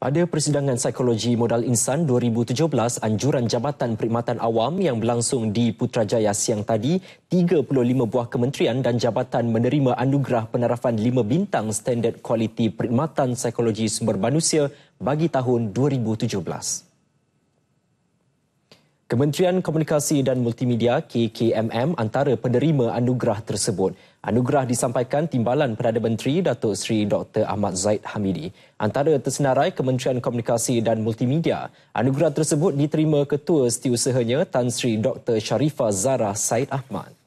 Pada persidangan psikologi modal insan 2017, anjuran Jabatan Perkhidmatan Awam yang berlangsung di Putrajaya siang tadi, 35 buah kementerian dan jabatan menerima anugerah penarafan 5 bintang standard kualiti perkhidmatan psikologi sumber manusia bagi tahun 2017. Kementerian Komunikasi dan Multimedia KKMM antara penerima anugerah tersebut. Anugerah disampaikan timbalan Perdana Menteri Datuk Seri Dr. Ahmad Zaid Hamidi. Antara tersenarai Kementerian Komunikasi dan Multimedia, anugerah tersebut diterima Ketua Setiausahanya Tan Sri Dr. Sharifah Zara Said Ahmad.